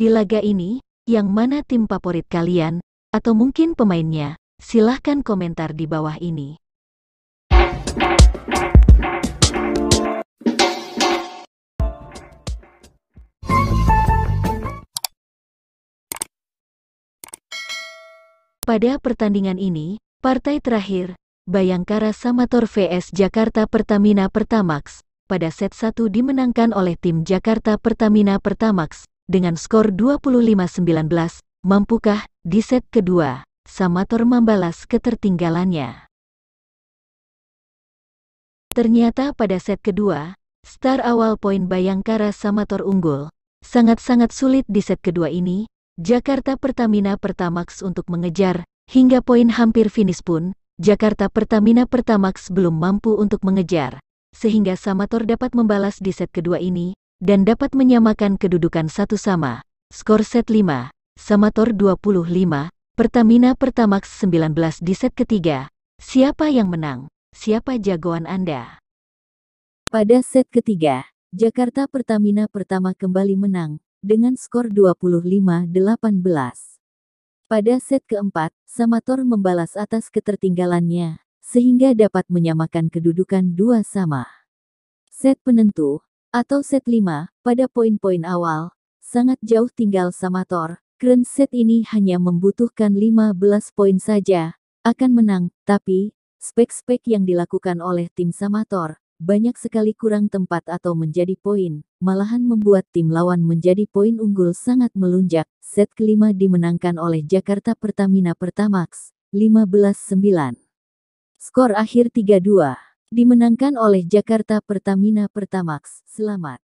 Di laga ini, yang mana tim favorit kalian, atau mungkin pemainnya, silahkan komentar di bawah ini. Pada pertandingan ini, partai terakhir, Bayangkara Samator vs Jakarta Pertamina Pertamax, pada set 1 dimenangkan oleh tim Jakarta Pertamina Pertamax dengan skor 25-19, mampukah di set kedua Samator membalas ketertinggalannya? Ternyata pada set kedua, star awal poin Bayangkara Samator unggul. Sangat-sangat sulit di set kedua ini, Jakarta Pertamina Pertamax untuk mengejar, hingga poin hampir finish pun, Jakarta Pertamina Pertamax belum mampu untuk mengejar, sehingga Samator dapat membalas di set kedua ini, dan dapat menyamakan kedudukan satu sama. Skor set 5, Samator 25, Pertamina Pertamax 19 di set ketiga. Siapa yang menang? Siapa jagoan Anda? Pada set ketiga, Jakarta Pertamina pertama kembali menang, dengan skor 25-18. Pada set keempat, Samator membalas atas ketertinggalannya, sehingga dapat menyamakan kedudukan dua sama. Set penentu, atau set 5, pada poin-poin awal, sangat jauh tinggal sama Thor. Grand set ini hanya membutuhkan 15 poin saja, akan menang, tapi, spek-spek yang dilakukan oleh tim Samator banyak sekali kurang tempat atau menjadi poin, malahan membuat tim lawan menjadi poin unggul sangat melunjak. Set kelima dimenangkan oleh Jakarta Pertamina Pertamax, 15-9. Skor akhir 3-2. Dimenangkan oleh Jakarta Pertamina Pertamax. Selamat.